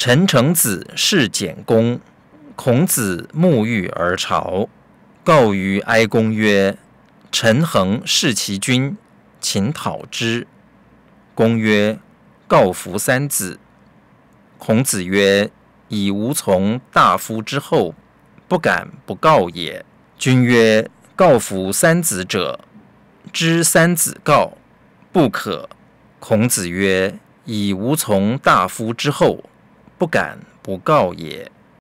陈成子弑简公，孔子沐浴而朝，告于哀公曰：“陈恒弑其君，请讨之。”公曰：“告服三子。”孔子曰：“以无从大夫之后，不敢不告也。”君曰：“告服三子者，知三子告不可。”孔子曰：“以无从大夫之后。”不敢不告也。